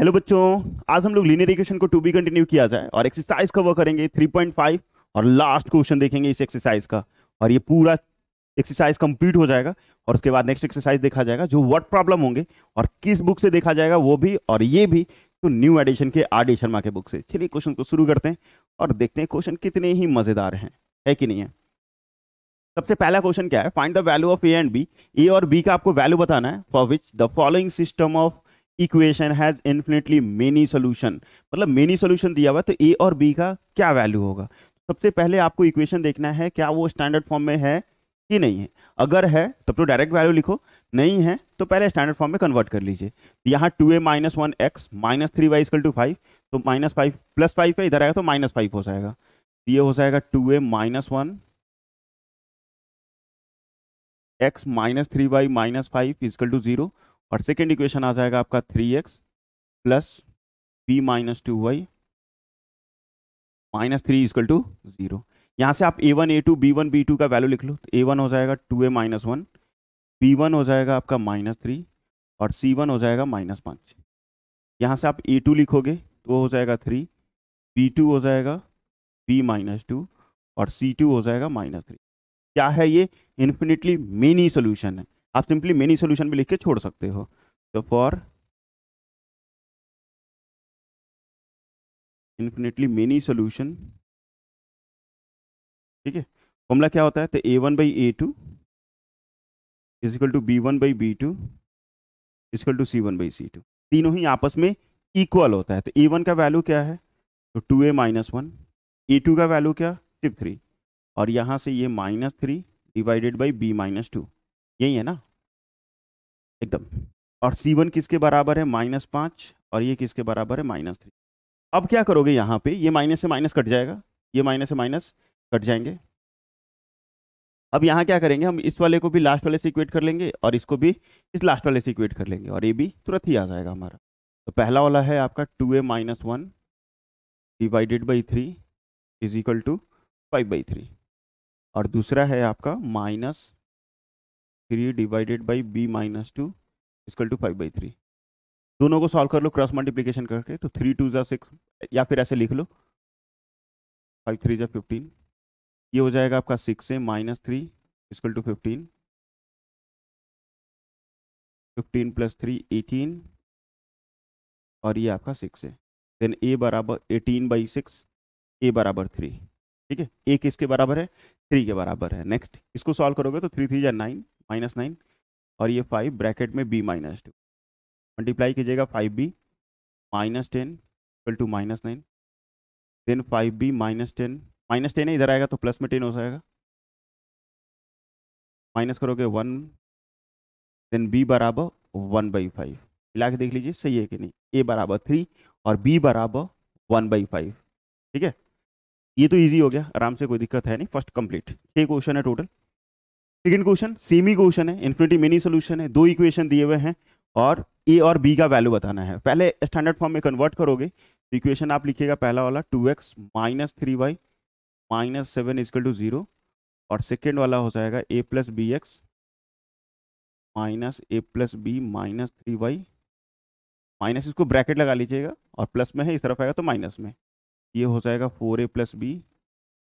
hello बच्चों आज हम लोग लीनियर इक्वेशन को टू बी कंटिन्यू किया जाए और एक्सरसाइज कवर करेंगे 3.5 और लास्ट क्वेश्चन देखेंगे इस एक्सरसाइज का और ये पूरा एक्सरसाइज कंप्लीट हो जाएगा और उसके बाद नेक्स्ट एक्सरसाइज देखा जाएगा जो वर्ड प्रॉब्लम होंगे और किस बुक से देखा जाएगा वो भी और ये भी तो न्यू एडिशन के आर डी शर्मा के बुक से चलिए क्वेश्चन को शुरू करते हैं और देखते हैं क्वेश्चन कितने ही मज़ेदार हैं है कि नहीं है सबसे पहला क्वेश्चन क्या है find the value of A and B A और बी का आपको वैल्यू बताना है for which the following system of equation has infinitely many solution मतलब मेनी सोल्यूशन दिया हुआ है तो ए और बी का क्या वैल्यू होगा सबसे पहले आपको इक्वेशन देखना है क्या वो स्टैंडर्ड फॉर्म में है कि नहीं है अगर है तब तो डायरेक्ट वैल्यू लिखो नहीं है तो पहले स्टैंडर्ड फॉर्म में कन्वर्ट कर लीजिए तो यहाँ two A minus one X minus three Y equal to five तो माइनस फाइव प्लस फाइव है इधर आएगा तो माइनस फाइव हो जाएगा तो ये हो जाएगा two A minus one X minus three Y minus five equal to zero और सेकेंड इक्वेशन आ जाएगा आपका three X plus B minus two Y minus three equal to zero यहाँ से आप A one A two B one B two का value लिख लो तो ए वन हो जाएगा टू ए माइनस वन बी वन हो जाएगा आपका माइनस थ्री और सी वन हो जाएगा माइनस पाँच यहाँ से आप ए टू लिखोगे तो वो हो जाएगा थ्री बी टू हो जाएगा बी माइनस टू और सी टू हो जाएगा माइनस थ्री क्या है ये इन्फिनिटली मेनी सोल्यूशन है आप सिंपली मेनी सोल्यूशन भी लिख के छोड़ सकते हो तो फॉर इन्फिनेटली मेनी सोल्यूशन ठीक है फॉर्मला क्या होता है तो A one by A two equal to B one by B two equal to C one by C two तीनों ही आपस में इक्वल होता है तो ए वन का वैल्यू क्या है तो टू ए माइनस वन ए टू का वैल्यू क्या सिर्फ थ्री और यहाँ से ये minus three divided by B minus two यही है ना एकदम और सी वन किसके बराबर है माइनस पाँच और ये किसके बराबर है माइनस थ्री अब क्या करोगे यहाँ पे ये माइनस से माइनस कट जाएगा ये माइनस से माइनस कट जाएंगे अब यहाँ क्या करेंगे हम इस वाले को भी लास्ट वाले से इक्वेट कर लेंगे और इसको भी इस लास्ट वाले से इक्वेट कर लेंगे और ये भी तुरंत ही आ जाएगा हमारा तो पहला वाला है आपका two A minus one divided by three is equal to five by three और दूसरा है आपका minus three divided by B minus two is equal to five by three दोनों को सॉल्व कर लो क्रॉस मल्टीप्लीकेशन करके तो थ्री टू ज़ा सिक्स या फिर ऐसे लिख लो फाइव थ्री ज़ा फिफ्टीन ये हो जाएगा आपका six A minus three is equal to fifteen fifteen plus three eighteen और ये आपका सिक्स है देन ए बराबर एटीन बाई सिक्स ए बराबर थ्री ठीक है ए किसके बराबर है थ्री के बराबर है नेक्स्ट इसको सॉल्व करोगे तो थ्री थ्री या नाइन माइनस नाइन और ये फाइव ब्रैकेट में बी माइनस टू मल्टीप्लाई कीजिएगा five B minus ten equal to minus nine then five B minus ten minus ten इधर आएगा तो प्लस में टेन हो जाएगा माइनस करोगे वन देन बी बराबर वन बाई फाइव मिला के देख लीजिए सही है कि नहीं ए बराबर थ्री और बी बराबर वन बाई फाइव ठीक है ये तो ईजी हो गया आराम से कोई दिक्कत है नहीं फर्स्ट कंप्लीट छह क्वेश्चन है total second question semi question है इन्फिनिटी मिनी सोल्यूशन है दो इक्वेशन दिए हुए हैं और ए और बी का वैल्यू बताना है पहले स्टैंडर्ड फॉर्म में कन्वर्ट करोगे तो इक्वेशन आप लिखिएगा पहला वाला two X minus three Y minus seven is equal to zero और सेकेंड वाला हो जाएगा A plus B X minus A plus B minus three Y minus इसको ब्रैकेट लगा लीजिएगा और प्लस में है इस तरफ आएगा तो माइनस में ये हो जाएगा फोर ए प्लस बी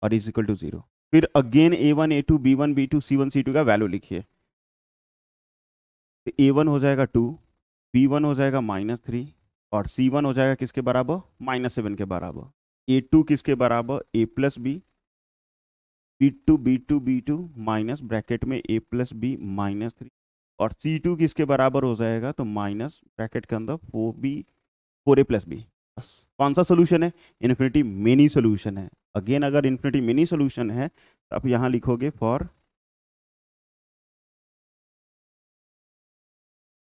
और इज इक्वल टू जीरो फिर अगेन ए वन ए two B one B two सी वन सी टू का वैल्यू लिखिए ए तो वन हो जाएगा टू बी वन हो जाएगा माइनस थ्री और सी वन हो जाएगा किसके बराबर माइनस सेवन के बराबर ए टू किसके बराबर A plus B B two B two B two minus bracket में ए प्लस बी माइनस थ्री और सी टू किसके बराबर हो जाएगा तो माइनस ब्रैकेट के अंदर four B four A plus B बस कौन सा सोल्यूशन है इन्फिनिटी मेनी सोल्यूशन है अगेन अगर इन्फिनिटी मेनी सोल्यूशन है तो आप यहाँ लिखोगे for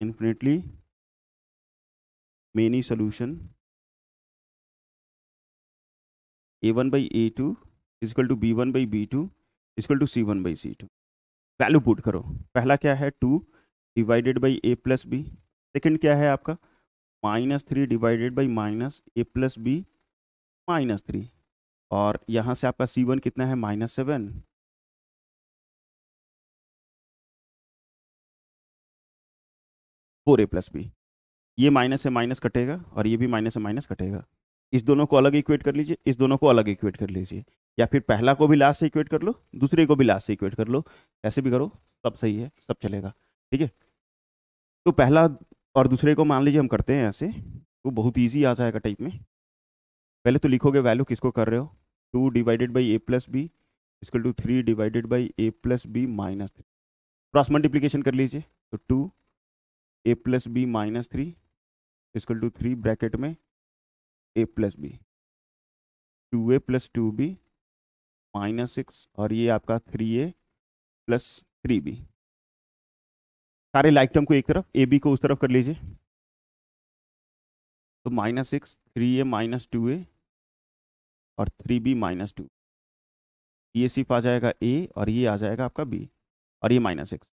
infinitely many solution A one by A two is equal to B one by B two is equal to C one by C two value put करो पहला क्या है two divided by A plus B second क्या है आपका minus three divided by minus A plus B minus three और यहाँ से आपका सी वन कितना है minus seven four A plus B ये माइनस से माइनस कटेगा और ये भी माइनस से माइनस कटेगा इस दोनों को अलग इक्वेट कर लीजिए इस दोनों को अलग इक्वेट कर लीजिए या फिर पहला को भी लास्ट से इक्वेट कर लो दूसरे को भी लास्ट से इक्वेट कर लो ऐसे भी करो सब सही है सब चलेगा ठीक है तो पहला और दूसरे को मान लीजिए हम करते हैं ऐसे वो बहुत ईजी आ जाएगा टाइप में पहले तो लिखोगे वैल्यू किसको कर रहे हो two divided by A plus B is equal to three divided by A plus B minus three cross multiplication कर लीजिए तो two A plus B minus three is equal to three bracket में ए प्लस बी टू ए plus two B minus six और ये आपका three A plus three B सारे like term को एक तरफ ए बी को उस तरफ कर लीजिए तो minus six three A minus two A और थ्री बी माइनस टू ये सिर्फ आ जाएगा ए और ये आ जाएगा आपका बी और ये माइनस सिक्स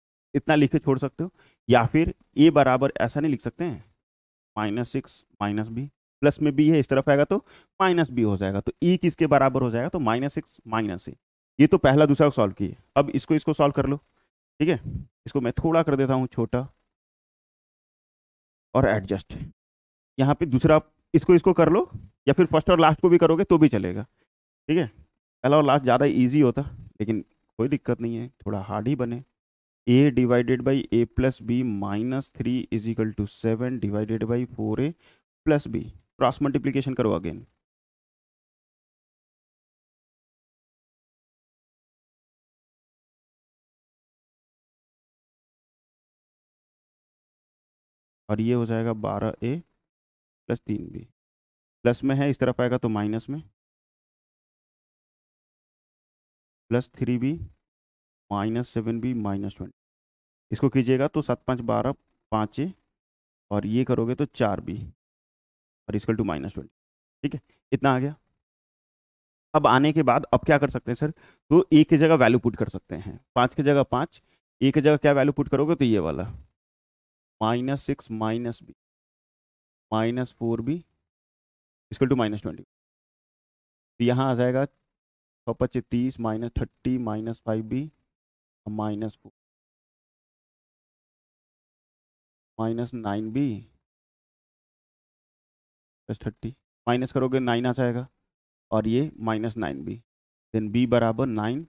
इतना लिख के छोड़ सकते हो या फिर ए बराबर ऐसा नहीं लिख सकते हैं minus six minus B plus में बी है इस तरफ आएगा तो माइनस बी हो जाएगा तो ई e किसके बराबर हो जाएगा तो माइनस सिक्स माइनस ए ये तो पहला दूसरा सॉल्व किए अब इसको इसको सॉल्व कर लो ठीक है इसको मैं थोड़ा कर देता हूँ छोटा और एडजस्ट यहाँ पे दूसरा इसको इसको कर लो या फिर फर्स्ट और लास्ट को भी करोगे तो भी चलेगा ठीक है पहला और लास्ट ज़्यादा ईजी होता लेकिन कोई दिक्कत नहीं है थोड़ा हार्ड ही बने A divided by A plus B minus three is equal to seven divided by four A plus B cross multiplication करो अगेन और ये हो जाएगा बारह ए प्लस तीन बी प्लस में है इस तरफ आएगा तो माइनस में plus three B minus seven B minus twenty इसको कीजिएगा तो सात पाँच बारह पाँच ए और ये करोगे तो चार बी और इसकल टू माइनस ट्वेंटी ठीक है इतना आ गया अब आने के बाद अब क्या कर सकते हैं सर तो ए की जगह वैल्यू पुट कर सकते हैं पाँच की जगह पाँच ए की जगह क्या वैल्यू पुट करोगे तो ये वाला minus six minus B minus four B is equal to minus twenty तो यहाँ आ जाएगा सौ पच्चीस तीस minus thirty minus five B minus four minus nine B plus thirty minus करोगे नाइन आ जाएगा और ये minus nine B then B बराबर nine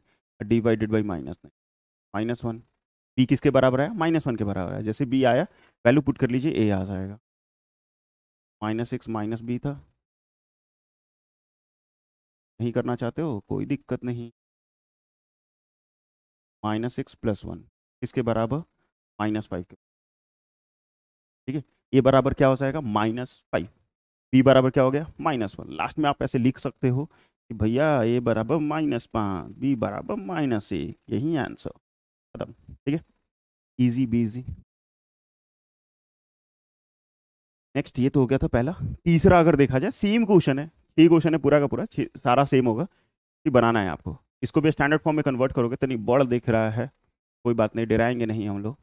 divided by minus nine minus one B किसके बराबर है माइनस वन के बराबर है जैसे बी आया वैल्यू पुट कर लीजिए ए आ जाएगा माइनस सिक्स माइनस बी था नहीं करना चाहते हो कोई दिक्कत नहीं माइनस सिक्स प्लस वन किसके बराबर माइनस फाइव के ठीक है ए बराबर क्या हो जाएगा माइनस फाइव बी बराबर क्या हो गया माइनस वन लास्ट में आप ऐसे लिख सकते हो कि भैया ए बराबर माइनस पाँच बी बराबर माइनस एक यही आंसर खत्म ठीक है इजी बीजी नेक्स्ट ये तो हो गया था पहला तीसरा अगर देखा जाए सेम क्वेश्चन है ये क्वेश्चन है पूरा का पूरा सारा सेम होगा कि बनाना है आपको इसको भी स्टैंडर्ड फॉर्म में कन्वर्ट करोगे तो नहीं बड़ दिख रहा है कोई बात नहीं डराएंगे नहीं हम लोग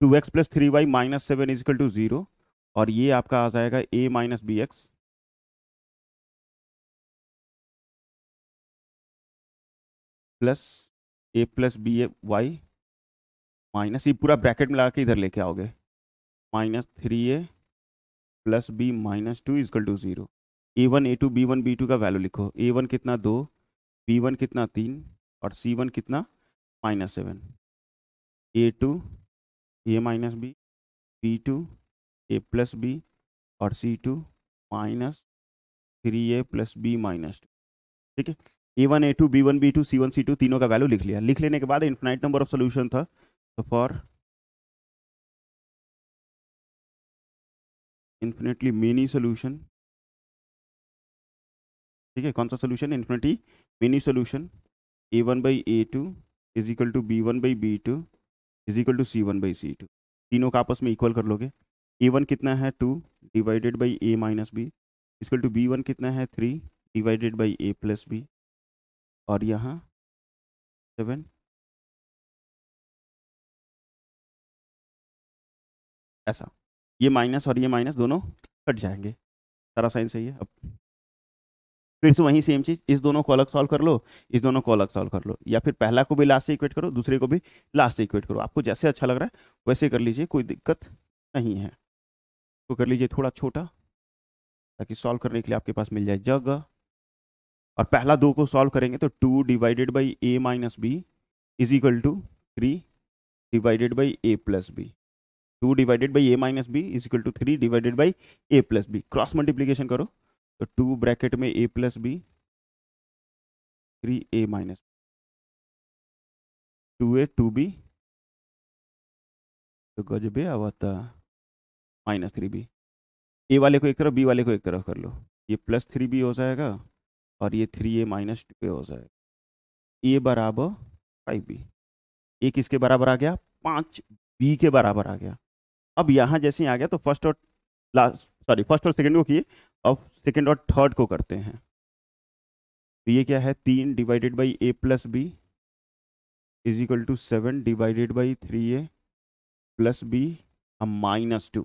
two x plus three Y minus seven is equal to zero और ये आपका आ जाएगा A minus B X plus A plus B Y minus ये पूरा ब्रैकेट में लगा के इधर लेके आओगे minus three A plus B minus two is equal to zero A one A two B one B two का वैल्यू लिखो ए वन कितना दो बी वन कितना तीन और सी वन कितना माइनस सेवन ए टू ए माइनस बी बी टू ए प्लस बी और C two minus three A plus B minus two ठीक है ए वन ए two B one B two सी वन सी टू तीनों का वैल्यू लिख लिया लिख लेने के बाद इन्फिनाइट नंबर ऑफ सोल्यूशन था so for infinitely many solution ठीक है कौन सा solution infinity many solution A one by A two is equal to B one by B two is equal to C one by C two तीनों का आपस में equal कर लोगे ए वन कितना है two divided by A minus B is equal to B one कितना है three divided by A plus B और यहाँ सेवन ऐसा ये माइनस और ये माइनस दोनों कट जाएंगे सारा साइन सही है अब फिर से वही सेम चीज़ इस दोनों को अलग सॉल्व कर लो इस दोनों को अलग सॉल्व कर लो या फिर पहला को भी लास्ट से इक्वेट करो दूसरे को भी लास्ट से इक्वेट करो आपको जैसे अच्छा लग रहा है वैसे कर लीजिए कोई दिक्कत नहीं है तो कर लीजिए थोड़ा छोटा ताकि सॉल्व करने के लिए आपके पास मिल जाए जगह और पहला दो को सॉल्व करेंगे तो two divided by A minus B is equal to three divided by A plus B two divided by A minus B is equal to three divided by A plus B cross multiplication करो तो two bracket में ए plus B three A minus two A two B तो बे अवता minus three B A वाले को एक तरफ बी वाले को एक तरफ कर लो ये प्लस थ्री बी हो जाएगा और ये three A minus two A हो जाएगा ए बराबर फाइव बी ए किसके बराबर आ गया पाँच बी के बराबर आ गया अब यहाँ जैसे ही आ गया तो फर्स्ट और लास्ट सॉरी फर्स्ट और सेकेंड को किए अब सेकेंड और थर्ड को करते हैं तो ये क्या है तीन divided by A plus B is equal to seven divided by three A plus B minus two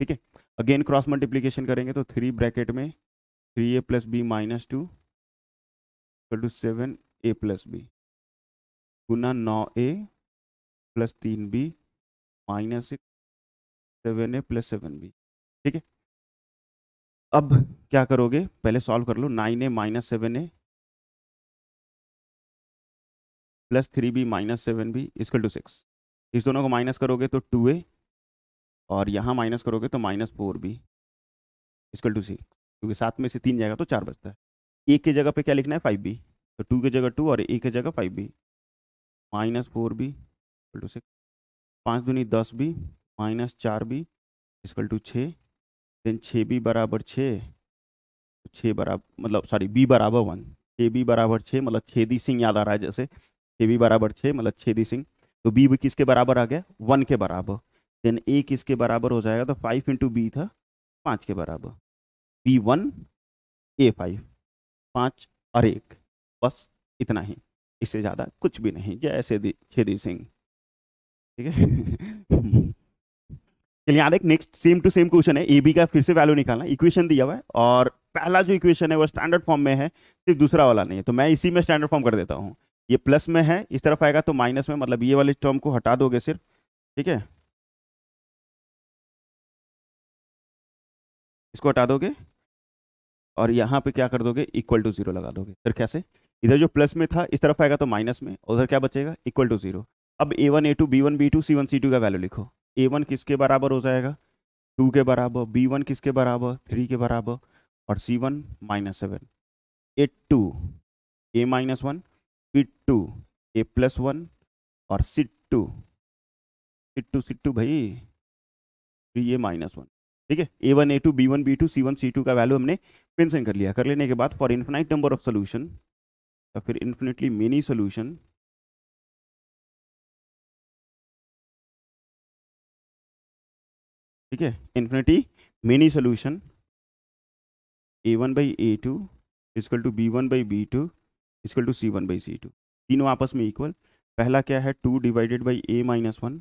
ठीक है अगेन क्रॉस मल्टीप्लीकेशन करेंगे तो थ्री ब्रैकेट में three A plus B minus two equal to seven A plus B गुना नौ A plus तीन B minus six seven A plus seven B ठीक है अब क्या करोगे पहले सॉल्व कर लो nine A minus seven A plus three B minus seven B is equal to six इस दोनों को माइनस करोगे तो टू ए और यहाँ माइनस करोगे तो minus four B is equal to six क्योंकि सात में से तीन जाएगा तो चार बचता है एक के जगह पे क्या लिखना है फाइव बी तो टू की जगह टू और एक की जगह five B minus four B two six पाँच दूनी दस बी माइनस चार बी इजकल टू छः देन छः बी बराबर छः छः बराबर मतलब सॉरी बी बराबर वन छः बी बराबर छः मतलब छेदी सिंह याद आ रहा है जैसे छः बी बराबर छः मतलब छेदी सिंह तो बी भी किसके बराबर आ गया वन के बराबर देन ए किसके बराबर हो जाएगा तो फाइव इंटू बी था पाँच के बराबर बी वन ए फाइव पाँच और एक बस इतना ही इससे ज़्यादा कुछ भी नहीं दी छेदी सिंह ठीक है चलिए यहाँ देख next same to same question है ए बी का फिर से वैल्यू निकालना इक्वेशन दिया हुआ है और पहला जो इक्वेशन है वो स्टैंडर्ड फॉर्म में है सिर्फ दूसरा वाला नहीं है तो मैं इसी में स्टैंडर्ड फॉर्म कर देता हूँ ये प्लस में है इस तरफ आएगा तो माइनस में मतलब ये वाले टर्म को हटा दोगे सिर्फ ठीक है इसको हटा दोगे और यहाँ पे क्या कर दोगे इक्वल टू जीरो लगा दोगे फिर कैसे इधर जो प्लस में था इस तरफ आएगा तो माइनस में उधर क्या बचेगा इक्वल टू जीरो अब ए वन ए two B one B two सी वन सी टू का वैल्यू लिखो ए वन किसके बराबर हो जाएगा टू के बराबर बी वन किसके बराबर थ्री के बराबर और सी वन माइनस सेवन ए टू ए माइनस वन बी टू ए प्लस वन और सी टू सी टू सी टू भाई थ्री ए माइनस वन ठीक है ए वन ए two B one B two सी वन सी टू का वैल्यू हमने मेंशन कर लिया कर लेने के बाद for infinite number of solution या फिर इन्फिनेटली मेनी सोल्यूशन ठीक है infinity many solution A one by A two is equal to B one by B two is equal to C one by C two तीनों आपस में इक्वल पहला क्या है two divided by A minus one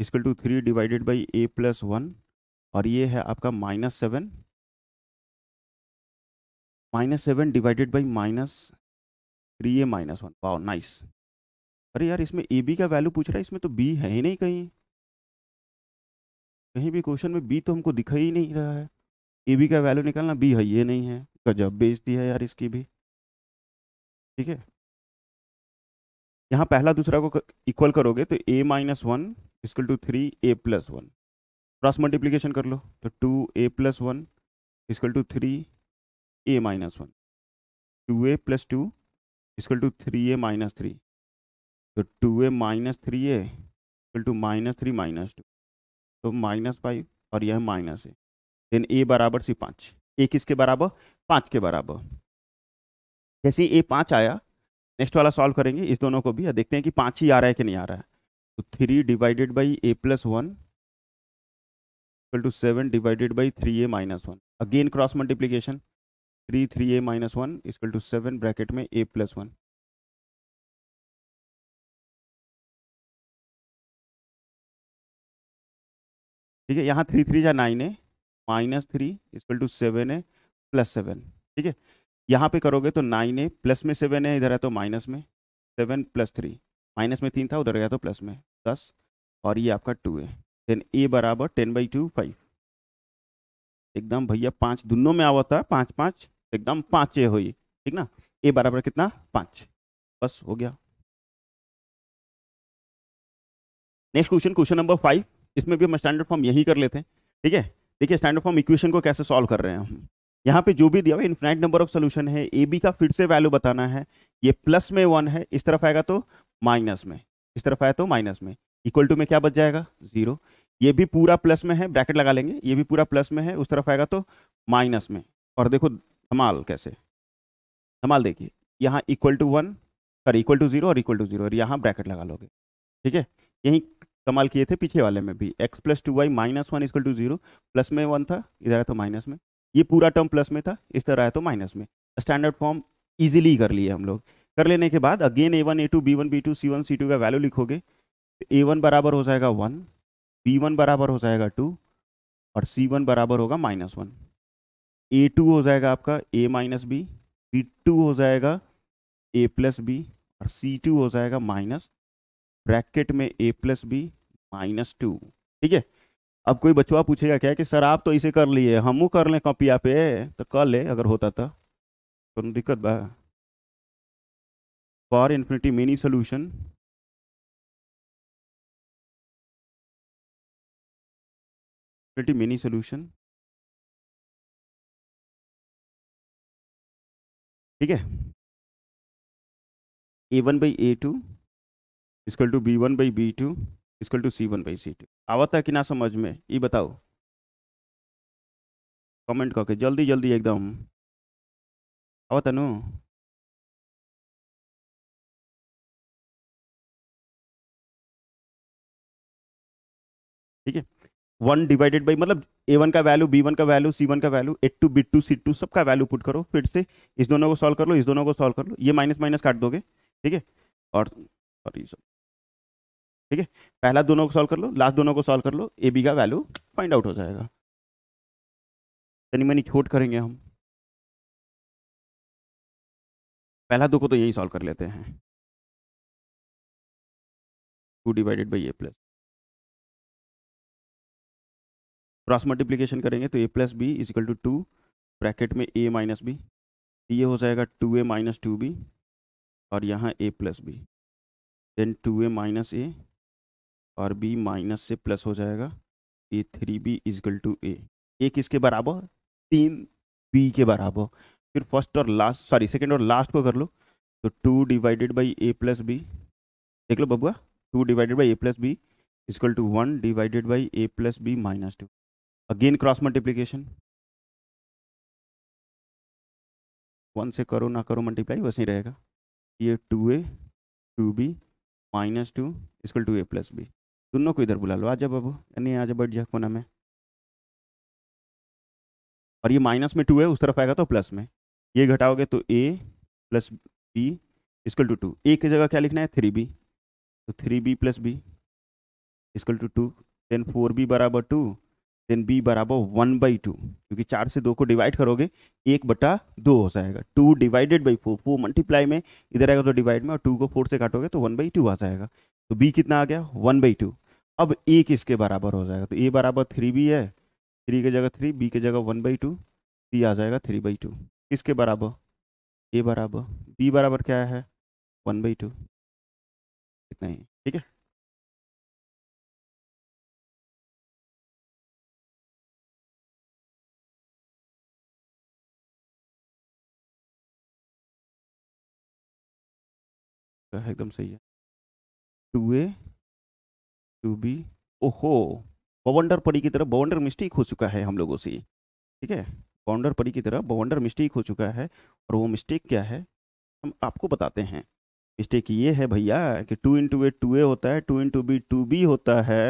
is equal to three divided by A plus one और ये है आपका minus seven minus seven divided by minus three A minus one wow nice अरे यार इसमें ए बी का वैल्यू पूछ रहा है इसमें तो बी है ही नहीं कहीं कहीं भी क्वेश्चन में बी तो हमको दिखा ही नहीं रहा है ए बी का वैल्यू निकालना बी है ये नहीं है गजब बेचती है यार इसकी भी ठीक है यहाँ पहला दूसरा को इक्वल करोगे तो A minus one is equal to three A plus one cross multiplication कर लो तो two A plus one is equal to three A minus one two A plus two is equal to three A minus three तो two A minus three A two minus three minus two तो minus five और यह minus है then ए बराबर सी पाँच ए किसके बराबर पाँच के बराबर जैसे ए पाँच आया नेक्स्ट वाला सॉल्व करेंगे इस दोनों को भी और देखते हैं कि पाँच ही आ रहा है कि नहीं आ रहा है तो three divided by A plus one equal to seven divided by three A minus one again cross multiplication three three A minus one equal to seven bracket में ए प्लस वन ठीक है यहाँ थ्री थ्री या nine है minus three equal to seven है plus seven ठीक है यहाँ पे करोगे तो नाइन है प्लस में सेवन है इधर है तो माइनस में सेवन प्लस थ्री माइनस में तीन था उधर गया तो प्लस में दस और ये आपका टू है देन ए बराबर टेन बाई टू फाइव एकदम भैया पाँच दोनों में आवा था पाँच पाँच एकदम पाँच ए हुई ठीक ना ए बराबर कितना पाँच बस हो गया next question question number five इसमें भी हम स्टैंडर्ड फॉर्म यही कर लेते हैं ठीक है देखिए स्टैंडर्ड फॉर्म इक्वेशन को कैसे सॉल्व कर रहे हैं हम यहाँ पे जो भी दिया हुआ इन्फिनाइट नंबर ऑफ सोल्यूशन है ए बी का फिर से वैल्यू बताना है ये प्लस में वन है इस तरफ आएगा तो माइनस में इस तरफ आया तो माइनस में इक्वल टू में क्या बच जाएगा जीरो ये भी पूरा प्लस में है ब्रैकेट लगा लेंगे ये भी पूरा प्लस में है उस तरफ आएगा तो माइनस में और देखो धमाल कैसे धमाल देखिए यहाँ equal to one sorry equal to zero और इक्वल टू जीरो और यहाँ ब्रैकेट लगा लोगे ठीक है यहीं कमाल किए थे पीछे वाले में भी x plus two Y minus one is equal to zero plus में वन था इधर आया तो माइनस में ये पूरा टर्म प्लस में था इस तरह आया तो माइनस में स्टैंडर्ड फॉर्म ईजिली कर लिए हम लोग कर लेने के बाद अगेन ए वन ए two B one B two सी वन सी टू का वैल्यू लिखोगे ए वन बराबर हो जाएगा वन बी वन बराबर हो जाएगा टू और सी वन बराबर होगा माइनस वन ए टू हो जाएगा आपका a minus B B two हो जाएगा ए प्लस बी और सी टू हो जाएगा माइनस ब्रैकेट में ए प्लस बी माइनस टू ठीक है अब कोई बचवा पूछेगा क्या कि सर आप तो इसे कर लिए हमू कर लें कॉपिया पे तो कर ले अगर होता था तो दिक्कत बा for infinity many solution infinity mini solution ठीक है ए one by A two equal to B one by B two equal to C one by C two आवत है कि ना समझ में ये बताओ कमेंट करके जल्दी जल्दी एकदम आवत है नु ठीक है वन डिवाइडेड बाई मतलब ए वन का वैल्यू बी वन का वैल्यू सी वन का value a two B two C two सबका वैल्यू पुट करो फिर से इस दोनों को सॉल्व कर लो इस दोनों को सॉल्व कर लो ये माइनस माइनस काट दोगे ठीक है और सॉरी ठीक है पहला दोनों को सॉल्व कर लो लास्ट दोनों को सॉल्व कर लो ए बी का वैल्यू फाइंड आउट हो जाएगा तनी मनी छोट करेंगे हम पहला दो को तो यही सॉल्व कर लेते हैं two divided by A plus cross multiplication करेंगे तो a plus b equal to two bracket में ए माइनस बी ये हो जाएगा टू ए माइनस टू बी और यहाँ a plus b then two A minus a और बी माइनस से प्लस हो जाएगा a three b is equal to a a किसके बराबर तीन बी के बराबर फिर फर्स्ट और लास्ट सॉरी सेकेंड और लास्ट को कर लो तो two divided by A plus b देख लो बबुआ two divided by A plus b is equal to one divided by A plus B minus two again cross multiplication one से करो ना करो मल्टीप्लाई वैसे ही रहेगा ये two A two B minus two is equal to A plus b दोनों को इधर बुला लो आजा बाबू यानी आजा बैठ जा कोना में और ये माइनस में टू है उस तरफ आएगा तो प्लस में ये घटाओगे तो a plus B is equal to two a की जगह क्या लिखना है थ्री बी तो three b plus B is equal to two then four b बराबर टू देन बी बराबर वन बाई टू क्योंकि चार से दो को डिवाइड करोगे एक बटा दो हो जाएगा two divided by four four multiply में इधर आएगा तो डिवाइड में और टू को फोर से काटोगे तो वन बाई टू आ जाएगा तो बी कितना आ गया वन बाई टू अब ए किसके बराबर हो जाएगा तो ए बराबर थ्री बी है थ्री की जगह थ्री बी के जगह वन बाई टू सी आ जाएगा थ्री बाई टू किसके बराबर ए बराबर बी बराबर क्या है वन बाई टू इतना ही ठीक है तो एकदम सही है टू ए टू बी ओहो बवंडर परी की तरह बवंडर मिस्टेक हो चुका है हम लोगों से ठीक है बवंडर परी की तरह बवंडर मिस्टेक हो चुका है और वो मिस्टेक क्या है हम आपको बताते हैं मिस्टेक ये है भैया कि two into a two a होता है two into b two b होता है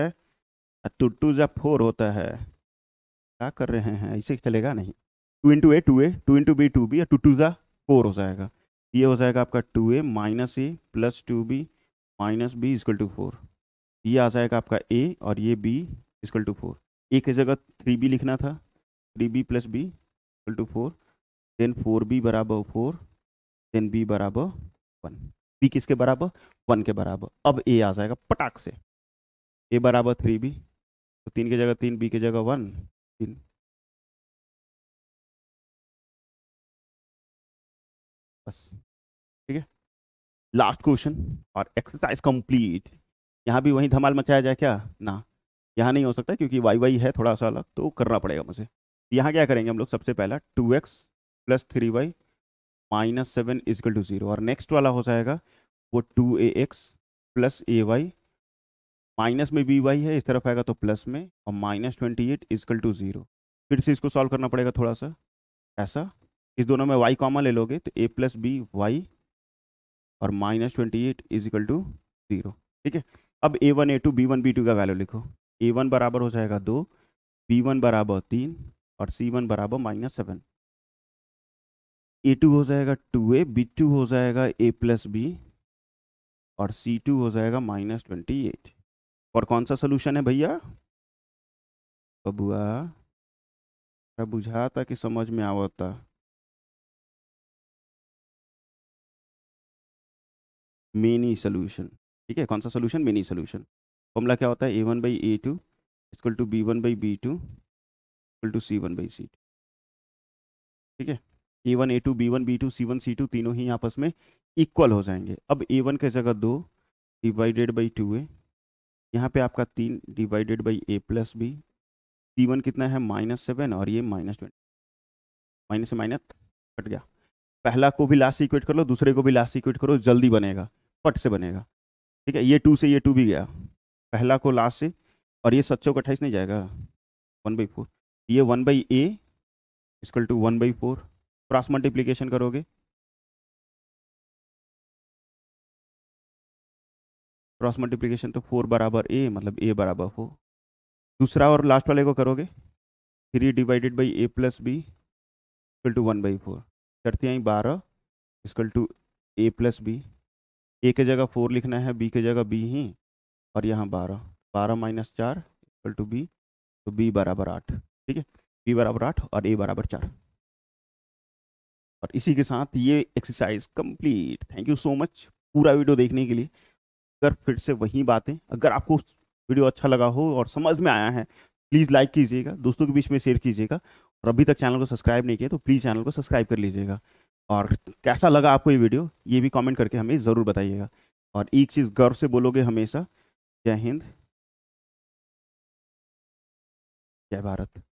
टू टू जै फोर होता है क्या कर रहे हैं इसे चलेगा नहीं two into a two A two into b two B two two जा फोर हो जाएगा ये हो जाएगा आपका two A minus A plus two B minus b is equal to four ये आ जाएगा आपका ए और ये b is equal to four a की जगह थ्री बी लिखना था three b plus b is equal to four then four b बराबर फोर देन बी बराबर वन बी किसके बराबर वन के बराबर अब ए आ जाएगा पटाख से ए बराबर थ्री बी तो तीन की जगह तीन बी की जगह वन तीन बस ठीक है लास्ट क्वेश्चन और एक्सरसाइज कंप्लीट यहाँ भी वहीं धमाल मचाया जाए क्या ना यहाँ नहीं हो सकता क्योंकि वाई वाई है थोड़ा सा अलग तो करना पड़ेगा मुझे तो यहाँ क्या करेंगे हम लोग सबसे पहला two x plus three Y minus seven is equal to zero और नेक्स्ट वाला हो जाएगा वो two a x plus a y minus में बी वाई है इस तरफ आएगा तो प्लस में और minus twenty eight equal to zero फिर से इसको सॉल्व करना पड़ेगा थोड़ा सा ऐसा इस दोनों में वाई कॉमन ले लोगे तो ए प्लस बी वाई और minus twenty eight equal to zero ठीक है अब ए वन ए two B one B two का वैल्यू लिखो ए वन बराबर हो जाएगा दो बी वन बराबर तीन और सी वन बराबर माइनस सेवन ए टू हो जाएगा टू ए बी टू हो जाएगा ए प्लस बी और सी टू हो जाएगा माइनस ट्वेंटी एट और कौन सा सोल्यूशन है भैया बबुआ बुझाता कि समझ में आवता मेनी सोल्यूशन ठीक है कौन सा सोल्यूशन मिनी सोल्यूशन फॉर्मूला क्या होता है ए one by A two equal to B one by B two equal to C one by C two ठीक है ए वन ए two B one B two सी वन सी two तीनों ही आपस में इक्वल हो जाएंगे अब ए वन के जगह दो डिवाइडेड बाई टू है यहाँ पे आपका तीन divided by A plus b c one कितना है माइनस सेवन और ये माइनस ट्वेंटी माइनस से माइनस कट गया पहला को भी लास्ट इक्वेट कर लो दूसरे को भी लास्ट इक्वेट करो जल्दी बनेगा फट से बनेगा ठीक है ये टू से ये टू भी गया पहला को लास्ट से और ये सच्चों को अट्ठाईस नहीं जाएगा वन बाई फोर ये one by a equal to one by four cross multiplication करोगे क्रॉस मल्टीप्लीकेशन तो फोर बराबर ए मतलब ए बराबर फोर दूसरा और लास्ट वाले को करोगे three divided by A plus b equal to one by four करते हैं बारह equal to A plus b a के जगह फोर लिखना है बी के जगह बी ही और यहाँ बारह बारह माइनस चार इक्वल टू बी तो बी बराबर आठ ठीक है बी बराबर आठ और ए बराबर चार और इसी के साथ ये exercise complete thank you so much पूरा वीडियो देखने के लिए अगर फिर से वही बातें अगर आपको वीडियो अच्छा लगा हो और समझ में आया है प्लीज़ लाइक कीजिएगा दोस्तों के बीच में शेयर कीजिएगा और अभी तक चैनल को सब्सक्राइब नहीं किया तो प्लीज़ चैनल को सब्सक्राइब कर लीजिएगा और कैसा लगा आपको ये वीडियो ये भी कमेंट करके हमें ज़रूर बताइएगा और एक चीज़ गर्व से बोलोगे हमेशा जय हिंद जय भारत